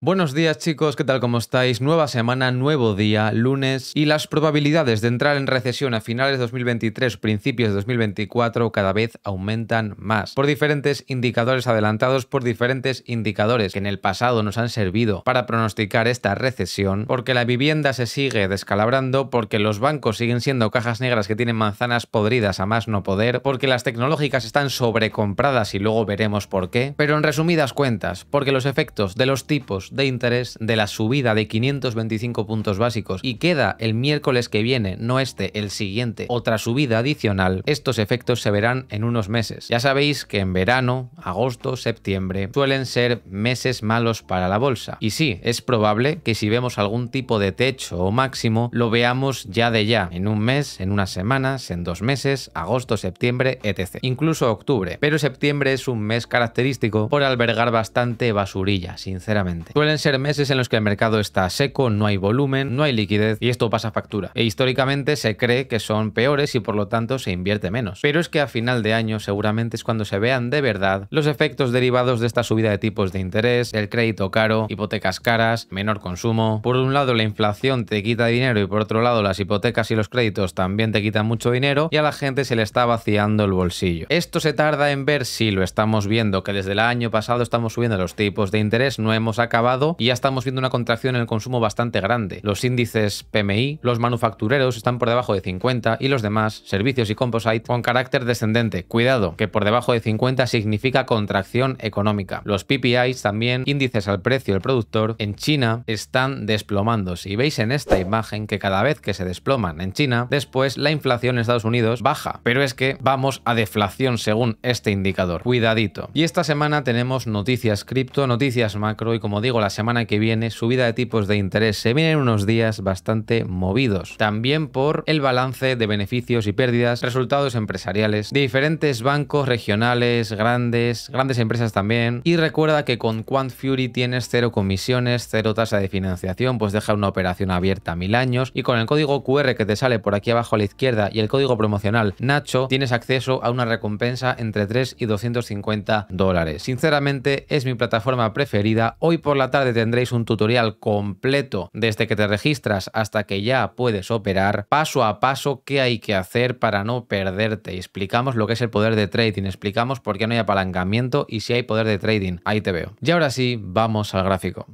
Buenos días chicos, ¿qué tal? ¿Cómo estáis? Nueva semana, nuevo día, lunes y las probabilidades de entrar en recesión a finales de 2023 principios de 2024 cada vez aumentan más por diferentes indicadores adelantados, por diferentes indicadores que en el pasado nos han servido para pronosticar esta recesión, porque la vivienda se sigue descalabrando, porque los bancos siguen siendo cajas negras que tienen manzanas podridas a más no poder, porque las tecnológicas están sobrecompradas y luego veremos por qué, pero en resumidas cuentas, porque los efectos de los tipos de interés de la subida de 525 puntos básicos y queda el miércoles que viene, no este, el siguiente, otra subida adicional, estos efectos se verán en unos meses. Ya sabéis que en verano, agosto, septiembre suelen ser meses malos para la bolsa. Y sí, es probable que si vemos algún tipo de techo o máximo, lo veamos ya de ya, en un mes, en unas semanas, en dos meses, agosto, septiembre, etc. Incluso octubre. Pero septiembre es un mes característico por albergar bastante basurilla, sinceramente. Suelen ser meses en los que el mercado está seco, no hay volumen, no hay liquidez y esto pasa factura. E históricamente se cree que son peores y por lo tanto se invierte menos. Pero es que a final de año seguramente es cuando se vean de verdad los efectos derivados de esta subida de tipos de interés, el crédito caro, hipotecas caras, menor consumo. Por un lado la inflación te quita dinero y por otro lado las hipotecas y los créditos también te quitan mucho dinero y a la gente se le está vaciando el bolsillo. Esto se tarda en ver si lo estamos viendo, que desde el año pasado estamos subiendo los tipos de interés, no hemos acabado y ya estamos viendo una contracción en el consumo bastante grande. Los índices PMI, los manufactureros están por debajo de 50 y los demás, servicios y composite, con carácter descendente. Cuidado, que por debajo de 50 significa contracción económica. Los PPIs también, índices al precio del productor, en China están desplomándose. Si veis en esta imagen que cada vez que se desploman en China, después la inflación en Estados Unidos baja. Pero es que vamos a deflación según este indicador. Cuidadito. Y esta semana tenemos noticias cripto, noticias macro y como digo, la semana que viene subida de tipos de interés. Se vienen unos días bastante movidos. También por el balance de beneficios y pérdidas, resultados empresariales, diferentes bancos regionales, grandes, grandes empresas también. Y recuerda que con Quant Fury tienes cero comisiones, cero tasa de financiación, pues deja una operación abierta mil años. Y con el código QR que te sale por aquí abajo a la izquierda y el código promocional Nacho, tienes acceso a una recompensa entre 3 y 250 dólares. Sinceramente, es mi plataforma preferida. Hoy por la tarde tendréis un tutorial completo desde que te registras hasta que ya puedes operar, paso a paso qué hay que hacer para no perderte. Explicamos lo que es el poder de trading, explicamos por qué no hay apalancamiento y si hay poder de trading. Ahí te veo. Y ahora sí, vamos al gráfico.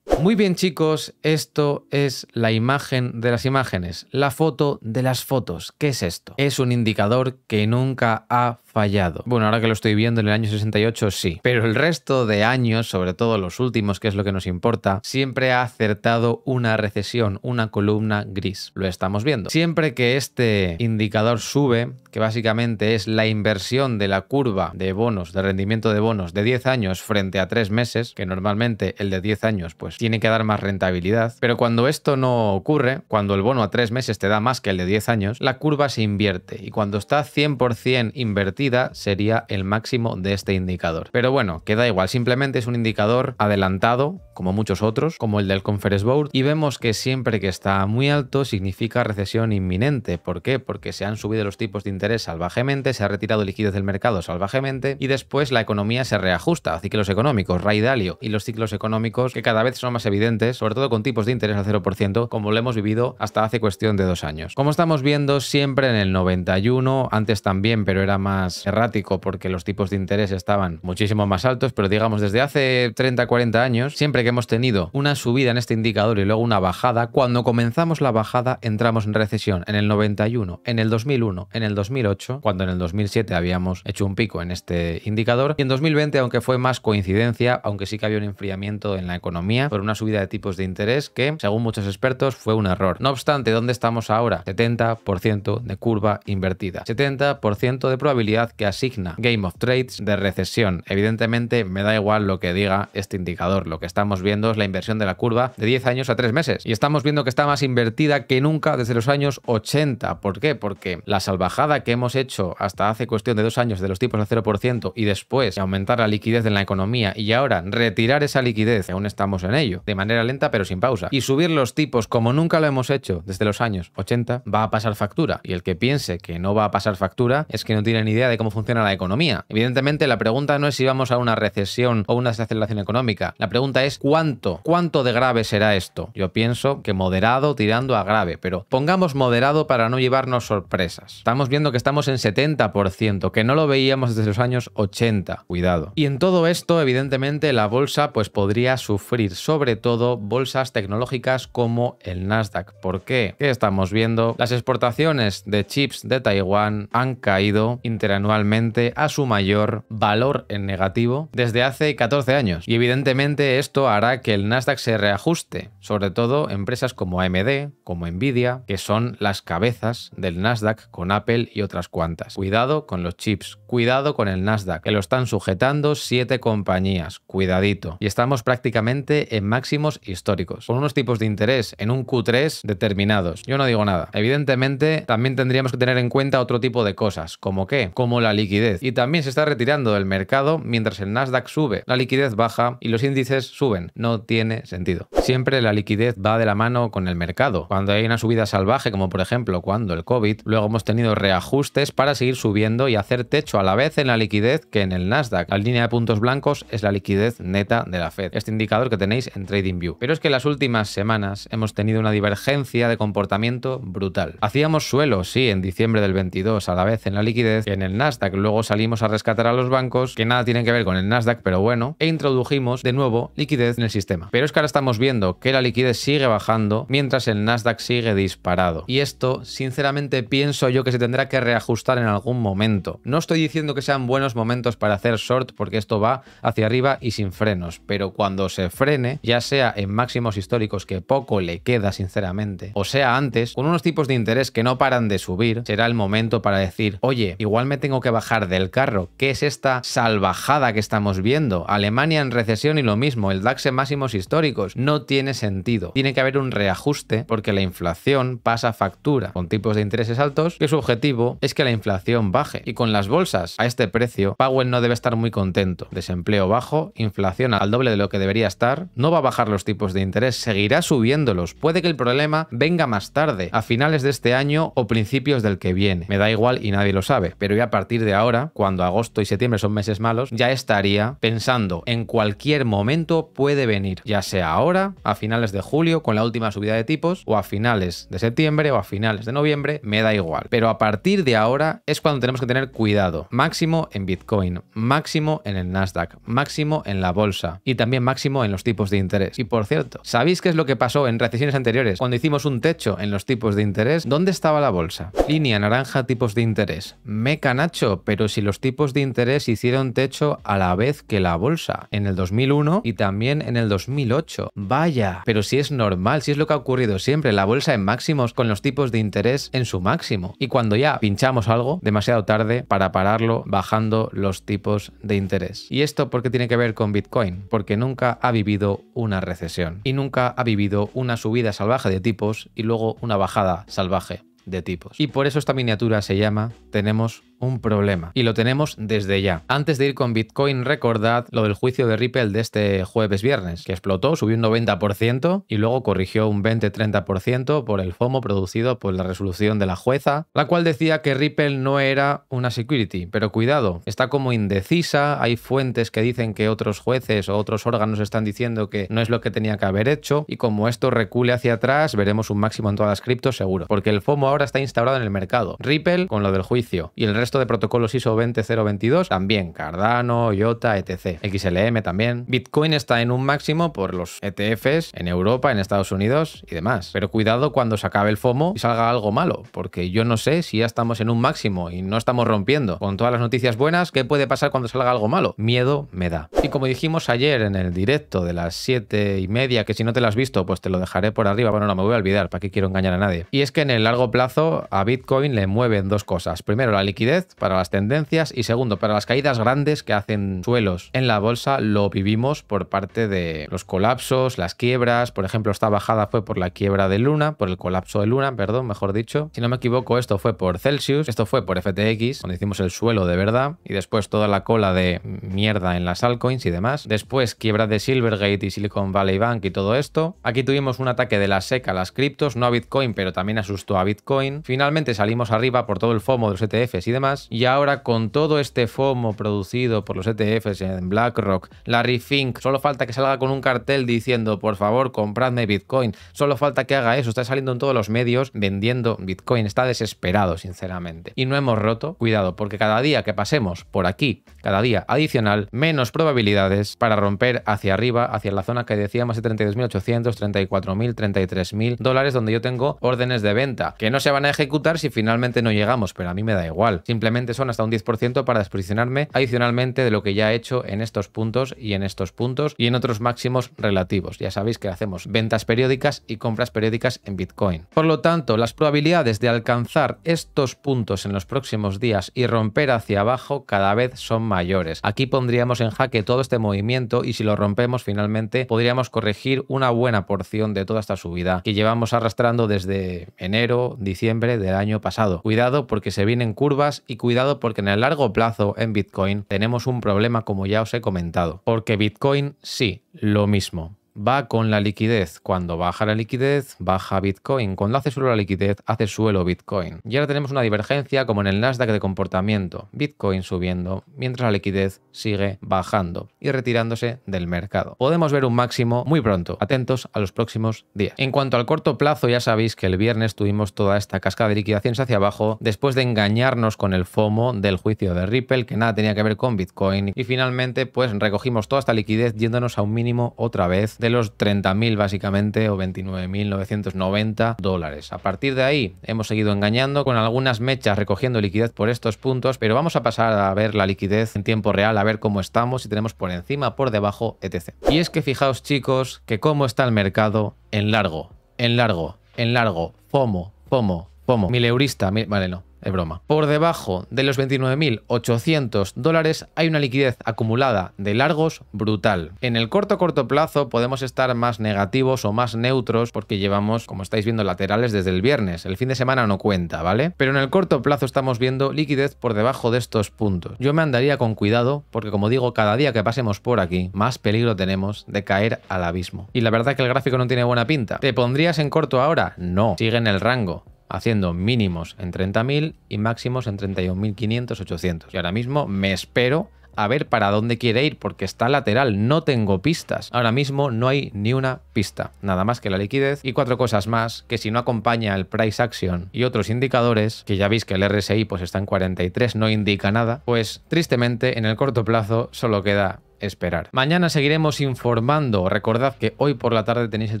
Muy bien chicos, esto es la imagen de las imágenes, la foto de las fotos. ¿Qué es esto? Es un indicador que nunca ha fallado. Bueno, ahora que lo estoy viendo en el año 68 sí, pero el resto de años, sobre todo los últimos, que es lo que nos importa, siempre ha acertado una recesión, una columna gris. Lo estamos viendo. Siempre que este indicador sube, que básicamente es la inversión de la curva de bonos, de rendimiento de bonos de 10 años frente a 3 meses, que normalmente el de 10 años pues tiene que dar más rentabilidad, pero cuando esto no ocurre, cuando el bono a 3 meses te da más que el de 10 años, la curva se invierte y cuando está 100% invertido sería el máximo de este indicador. Pero bueno, queda igual, simplemente es un indicador adelantado, como muchos otros, como el del Conference Board, y vemos que siempre que está muy alto significa recesión inminente. ¿Por qué? Porque se han subido los tipos de interés salvajemente, se ha retirado liquidez del mercado salvajemente y después la economía se reajusta a ciclos económicos, Ray Dalio, y los ciclos económicos que cada vez son más evidentes, sobre todo con tipos de interés al 0%, como lo hemos vivido hasta hace cuestión de dos años. Como estamos viendo, siempre en el 91, antes también, pero era más errático porque los tipos de interés estaban muchísimo más altos, pero digamos desde hace 30, 40 años, siempre que hemos tenido una subida en este indicador y luego una bajada, cuando comenzamos la bajada entramos en recesión en el 91, en el 2001, en el 2008, cuando en el 2007 habíamos hecho un pico en este indicador, y en 2020, aunque fue más coincidencia, aunque sí que había un enfriamiento en la economía por una subida de tipos de interés que, según muchos expertos, fue un error. No obstante, ¿dónde estamos ahora? 70% de curva invertida, 70% de probabilidad que asigna Game of Trades de recesión. Evidentemente me da igual lo que diga este indicador, lo que estamos viendo es la inversión de la curva de 10 años a 3 meses y estamos viendo que está más invertida que nunca desde los años 80. ¿Por qué? Porque la salvajada que hemos hecho hasta hace cuestión de dos años de los tipos al 0% y después aumentar la liquidez en la economía y ahora retirar esa liquidez, aún estamos en ello, de manera lenta pero sin pausa, y subir los tipos como nunca lo hemos hecho desde los años 80, va a pasar factura. Y el que piense que no va a pasar factura es que no tiene ni idea de cómo funciona la economía. Evidentemente, la pregunta no es si vamos a una recesión o una desaceleración económica. La pregunta es cuánto, cuánto de grave será esto. Yo pienso que moderado tirando a grave, pero pongamos moderado para no llevarnos sorpresas. Estamos viendo que estamos en 70%, que no lo veíamos desde los años 80. Cuidado. Y en todo esto, evidentemente, la bolsa pues podría sufrir, sobre todo bolsas tecnológicas como el Nasdaq. ¿Por qué? ¿Qué estamos viendo? Las exportaciones de chips de Taiwán han caído interanualmente anualmente a su mayor valor en negativo desde hace 14 años. Y evidentemente esto hará que el Nasdaq se reajuste, sobre todo empresas como AMD, como Nvidia, que son las cabezas del Nasdaq con Apple y otras cuantas. Cuidado con los chips, cuidado con el Nasdaq, que lo están sujetando siete compañías, cuidadito. Y estamos prácticamente en máximos históricos, con unos tipos de interés en un Q3 determinados. Yo no digo nada. Evidentemente, también tendríamos que tener en cuenta otro tipo de cosas, como qué, la liquidez. Y también se está retirando del mercado mientras el Nasdaq sube, la liquidez baja y los índices suben. No tiene sentido. Siempre la liquidez va de la mano con el mercado. Cuando hay una subida salvaje, como por ejemplo cuando el COVID, luego hemos tenido reajustes para seguir subiendo y hacer techo a la vez en la liquidez que en el Nasdaq. La línea de puntos blancos es la liquidez neta de la Fed. Este indicador que tenéis en TradingView. Pero es que las últimas semanas hemos tenido una divergencia de comportamiento brutal. Hacíamos suelo, sí, en diciembre del 22 a la vez en la liquidez, en el Nasdaq. Luego salimos a rescatar a los bancos, que nada tienen que ver con el Nasdaq, pero bueno, e introdujimos de nuevo liquidez en el sistema. Pero es que ahora estamos viendo que la liquidez sigue bajando mientras el Nasdaq sigue disparado. Y esto, sinceramente, pienso yo que se tendrá que reajustar en algún momento. No estoy diciendo que sean buenos momentos para hacer short porque esto va hacia arriba y sin frenos, pero cuando se frene, ya sea en máximos históricos que poco le queda, sinceramente, o sea antes, con unos tipos de interés que no paran de subir, será el momento para decir, oye, igual me tengo que bajar del carro. ¿Qué es esta salvajada que estamos viendo? Alemania en recesión y lo mismo, el DAX en máximos históricos. No tiene sentido. Tiene que haber un reajuste porque la inflación pasa factura con tipos de intereses altos que su objetivo es que la inflación baje. Y con las bolsas a este precio, Powell no debe estar muy contento. Desempleo bajo, inflación al doble de lo que debería estar, no va a bajar los tipos de interés, seguirá subiéndolos. Puede que el problema venga más tarde, a finales de este año o principios del que viene. Me da igual y nadie lo sabe, pero ya a partir de ahora, cuando agosto y septiembre son meses malos, ya estaría pensando en cualquier momento puede venir, ya sea ahora, a finales de julio con la última subida de tipos, o a finales de septiembre o a finales de noviembre, me da igual. Pero a partir de ahora es cuando tenemos que tener cuidado. Máximo en Bitcoin, máximo en el Nasdaq, máximo en la bolsa y también máximo en los tipos de interés. Y por cierto, ¿sabéis qué es lo que pasó en recesiones anteriores cuando hicimos un techo en los tipos de interés? ¿Dónde estaba la bolsa? Línea naranja tipos de interés. mecan. Nacho, pero si los tipos de interés hicieron techo a la vez que la bolsa, en el 2001 y también en el 2008. Vaya, pero si es normal, si es lo que ha ocurrido siempre, la bolsa en máximos con los tipos de interés en su máximo. Y cuando ya pinchamos algo, demasiado tarde para pararlo bajando los tipos de interés. ¿Y esto porque tiene que ver con Bitcoin? Porque nunca ha vivido una recesión y nunca ha vivido una subida salvaje de tipos y luego una bajada salvaje de tipos. Y por eso esta miniatura se llama Tenemos un problema. Y lo tenemos desde ya. Antes de ir con Bitcoin, recordad lo del juicio de Ripple de este jueves viernes, que explotó, subió un 90% y luego corrigió un 20-30% por el FOMO producido por la resolución de la jueza, la cual decía que Ripple no era una security. Pero cuidado, está como indecisa, hay fuentes que dicen que otros jueces o otros órganos están diciendo que no es lo que tenía que haber hecho y como esto recule hacia atrás, veremos un máximo en todas las criptos seguro, porque el FOMO ahora está instaurado en el mercado. Ripple con lo del juicio y el resto de protocolos ISO 20022 también, Cardano, IOTA, etc. XLM también. Bitcoin está en un máximo por los ETFs en Europa, en Estados Unidos y demás. Pero cuidado cuando se acabe el FOMO y salga algo malo, porque yo no sé si ya estamos en un máximo y no estamos rompiendo. Con todas las noticias buenas, ¿qué puede pasar cuando salga algo malo? Miedo me da. Y como dijimos ayer en el directo de las 7 y media, que si no te lo has visto, pues te lo dejaré por arriba. Bueno, no me voy a olvidar, ¿para qué quiero engañar a nadie? Y es que en el largo plazo a Bitcoin le mueven dos cosas. Primero, la liquidez para las tendencias y segundo, para las caídas grandes que hacen suelos en la bolsa, lo vivimos por parte de los colapsos, las quiebras, por ejemplo, esta bajada fue por la quiebra de Luna, por el colapso de Luna, perdón, mejor dicho. Si no me equivoco, esto fue por Celsius, esto fue por FTX, donde hicimos el suelo de verdad y después toda la cola de mierda en las altcoins y demás. Después quiebra de Silvergate y Silicon Valley Bank y todo esto. Aquí tuvimos un ataque de la seca a las criptos, no a Bitcoin, pero también asustó a Bitcoin. Finalmente salimos arriba por todo el FOMO de los ETFs y demás y ahora con todo este FOMO producido por los ETFs en BlackRock, Larry Fink, solo falta que salga con un cartel diciendo por favor compradme Bitcoin, solo falta que haga eso, está saliendo en todos los medios vendiendo Bitcoin, está desesperado sinceramente. Y no hemos roto, cuidado, porque cada día que pasemos por aquí, cada día adicional, menos probabilidades para romper hacia arriba, hacia la zona que decíamos de 32.800, 34.000, 33.000 dólares donde yo tengo órdenes de venta que no se van a ejecutar si finalmente no llegamos, pero a mí me da igual simplemente son hasta un 10% para desposicionarme adicionalmente de lo que ya he hecho en estos puntos y en estos puntos y en otros máximos relativos. Ya sabéis que hacemos ventas periódicas y compras periódicas en Bitcoin. Por lo tanto, las probabilidades de alcanzar estos puntos en los próximos días y romper hacia abajo cada vez son mayores. Aquí pondríamos en jaque todo este movimiento y si lo rompemos finalmente podríamos corregir una buena porción de toda esta subida que llevamos arrastrando desde enero, diciembre del año pasado. Cuidado porque se vienen curvas y cuidado porque en el largo plazo en Bitcoin tenemos un problema como ya os he comentado, porque Bitcoin sí, lo mismo va con la liquidez. Cuando baja la liquidez, baja Bitcoin. Cuando hace suelo la liquidez, hace suelo Bitcoin. Y ahora tenemos una divergencia como en el Nasdaq de comportamiento. Bitcoin subiendo, mientras la liquidez sigue bajando y retirándose del mercado. Podemos ver un máximo muy pronto. Atentos a los próximos días. En cuanto al corto plazo, ya sabéis que el viernes tuvimos toda esta cascada de liquidaciones hacia abajo después de engañarnos con el FOMO del juicio de Ripple, que nada tenía que ver con Bitcoin. Y finalmente, pues recogimos toda esta liquidez yéndonos a un mínimo otra vez de los 30.000 básicamente o 29.990 dólares. A partir de ahí hemos seguido engañando con algunas mechas recogiendo liquidez por estos puntos, pero vamos a pasar a ver la liquidez en tiempo real, a ver cómo estamos, si tenemos por encima, por debajo, etc. Y es que fijaos chicos que cómo está el mercado en largo, en largo, en largo, FOMO, FOMO, FOMO, mileurista, eurista. vale no, es broma. Por debajo de los 29.800 dólares hay una liquidez acumulada de largos brutal. En el corto corto plazo podemos estar más negativos o más neutros porque llevamos, como estáis viendo, laterales desde el viernes. El fin de semana no cuenta, ¿vale? Pero en el corto plazo estamos viendo liquidez por debajo de estos puntos. Yo me andaría con cuidado porque, como digo, cada día que pasemos por aquí, más peligro tenemos de caer al abismo. Y la verdad que el gráfico no tiene buena pinta. ¿Te pondrías en corto ahora? No, sigue en el rango haciendo mínimos en 30.000 y máximos en 31.500, 800. Y ahora mismo me espero a ver para dónde quiere ir, porque está lateral, no tengo pistas. Ahora mismo no hay ni una pista, nada más que la liquidez y cuatro cosas más que si no acompaña el price action y otros indicadores, que ya veis que el RSI pues está en 43, no indica nada, pues tristemente en el corto plazo solo queda esperar. Mañana seguiremos informando. Recordad que hoy por la tarde tenéis el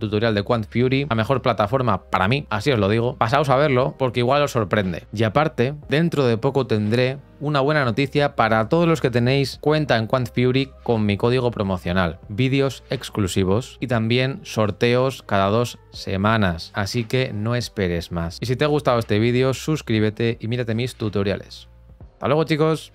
tutorial de Quant Fury, la mejor plataforma para mí, así os lo digo. Pasaos a verlo porque igual os sorprende. Y aparte, dentro de poco tendré una buena noticia para todos los que tenéis cuenta en Quant Fury con mi código promocional, vídeos exclusivos y también sorteos cada dos semanas. Así que no esperes más. Y si te ha gustado este vídeo, suscríbete y mírate mis tutoriales. Hasta luego chicos.